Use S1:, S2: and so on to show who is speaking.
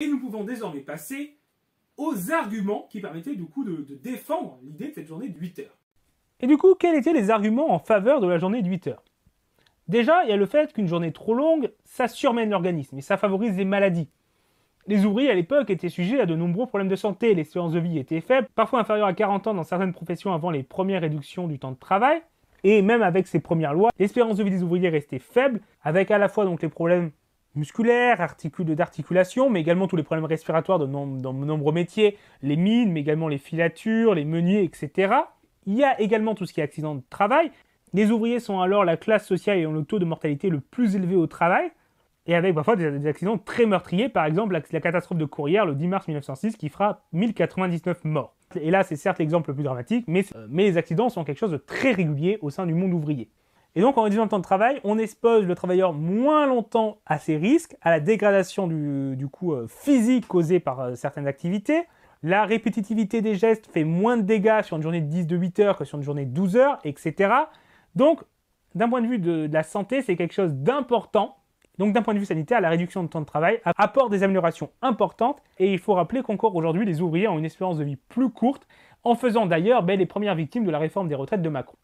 S1: Et nous pouvons désormais passer aux arguments qui permettaient du coup de, défendre l'idée de cette journée de 8 heures. Et du coup, quels étaient les arguments en faveur de la journée de 8 heures Déjà, il y a le fait qu'une journée trop longue, ça surmène l'organisme et ça favorise les maladies. Les ouvriers à l'époque étaient sujets à de nombreux problèmes de santé, l'espérance de vie était faible, parfois inférieure à 40 ans dans certaines professions avant les premières réductions du temps de travail, et même avec ces premières lois, l'espérance de vie des ouvriers restait faible, avec à la fois donc les problèmes musculaires, articule d'articulation, mais également tous les problèmes respiratoires dans de nombreux métiers, les mines, mais également les filatures, les meuniers, etc. Il y a également tout ce qui est accident de travail. Les ouvriers sont alors la classe sociale ayant le taux de mortalité le plus élevé au travail, et avec parfois des, accidents très meurtriers, par exemple la, catastrophe de Courrières le 10 mars 1906 qui fera 1099 morts. Et là, c'est certes l'exemple le plus dramatique, mais, euh, mais les accidents sont quelque chose de très régulier au sein du monde ouvrier. Et donc, en réduisant le temps de travail, on expose le travailleur moins longtemps à ces risques, à la dégradation du, coût euh, physique causée par euh, certaines activités. La répétitivité des gestes fait moins de dégâts sur une journée de 10 de 8 heures que sur une journée de 12 heures, etc. Donc, d'un point de vue de, la santé, c'est quelque chose d'important. Donc d'un point de vue sanitaire, la réduction de temps de travail apporte des améliorations importantes et il faut rappeler qu'encore aujourd'hui, les ouvriers ont une espérance de vie plus courte, en faisant d'ailleurs ben, les premières victimes de la réforme des retraites de Macron.